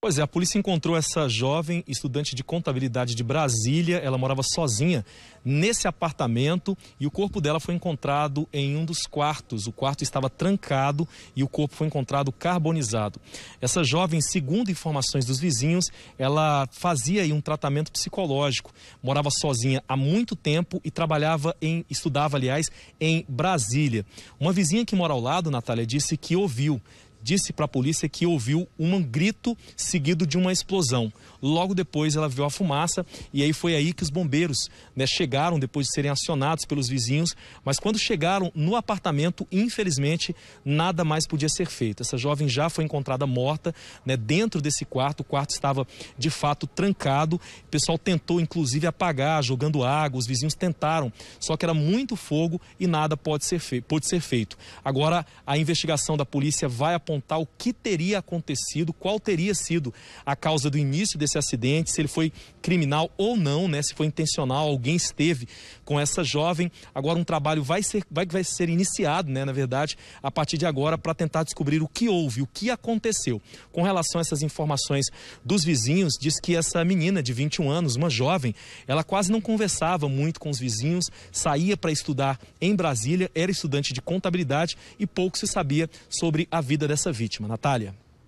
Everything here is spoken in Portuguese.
Pois é, a polícia encontrou essa jovem estudante de contabilidade de Brasília. Ela morava sozinha nesse apartamento e o corpo dela foi encontrado em um dos quartos. O quarto estava trancado e o corpo foi encontrado carbonizado. Essa jovem, segundo informações dos vizinhos, ela fazia um tratamento psicológico. Morava sozinha há muito tempo e trabalhava em, estudava, aliás, em Brasília. Uma vizinha que mora ao lado, Natália, disse que ouviu disse para a polícia que ouviu um grito seguido de uma explosão. Logo depois ela viu a fumaça e aí foi aí que os bombeiros né, chegaram depois de serem acionados pelos vizinhos. Mas quando chegaram no apartamento, infelizmente, nada mais podia ser feito. Essa jovem já foi encontrada morta né, dentro desse quarto. O quarto estava de fato trancado. O pessoal tentou, inclusive, apagar, jogando água. Os vizinhos tentaram, só que era muito fogo e nada pode ser, pode ser feito. Agora a investigação da polícia vai apontar apontar o que teria acontecido, qual teria sido a causa do início desse acidente, se ele foi criminal ou não, né? Se foi intencional, alguém esteve com essa jovem. Agora um trabalho vai ser, vai, vai ser iniciado, né? Na verdade, a partir de agora para tentar descobrir o que houve, o que aconteceu. Com relação a essas informações dos vizinhos, diz que essa menina de 21 anos, uma jovem, ela quase não conversava muito com os vizinhos, saía para estudar em Brasília, era estudante de contabilidade e pouco se sabia sobre a vida dessa dessa vítima. Natália.